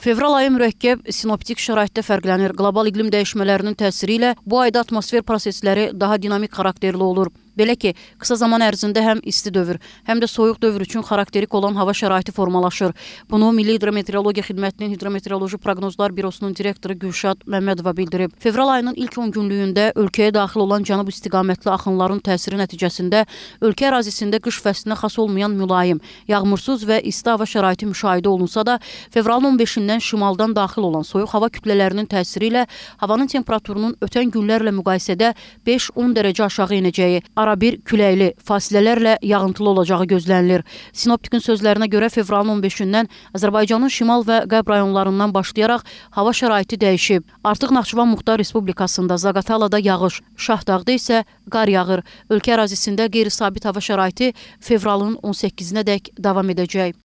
Fevral ayı mürəkkəb sinoptik şəraitdə fərqlənir. Qlobal iqlim dəyişmələrinin təsiri ilə bu ayda atmosfer prosesləri daha dinamik xarakterli olur. Belə ki, qısa zaman ərzində həm isti dövr, həm də soyuq dövr üçün xarakterik olan hava şəraiti formalaşır. Bunu Milli Hidrometeorologiya Xidmətinin Hidrometeoroloji Proqnozlar Bürosunun direktoru Gülşad Məmmədova bildirib. Fevral ayının ilk 10 günlüyündə ölkəyə daxil olan cənub istiqamətli axınların təsiri nəticəsində ölkə ərazisində qış fəslinə xas olmayan mülayim, yağmursuz və isti hava şəraiti müşahidə olunsa da, fevralın 15-dən şimaldan daxil olan soyuq hava kütlələrinin təsiri ilə havanın temperaturunun ötən günlərlə müqayisədə 5-10 dərəcə aşağı enəcəyi, ara Arabir küləkli fasilələrlə yağıntılı olacağı gözlənilir. Sinoptikin sözlərinə görə fevralın 15-dən Azərbaycanın şimal və qəb rayonlarından başlayaraq hava şəraiti dəyişib. Artıq Naxçıvan Muxtar Respublikasında Zaqatalada yağış, Şahdağda isə qar yağır. Ölkə ərazisində qeyri-sabit hava şəraiti fevralın 18-nə dək davam edəcək.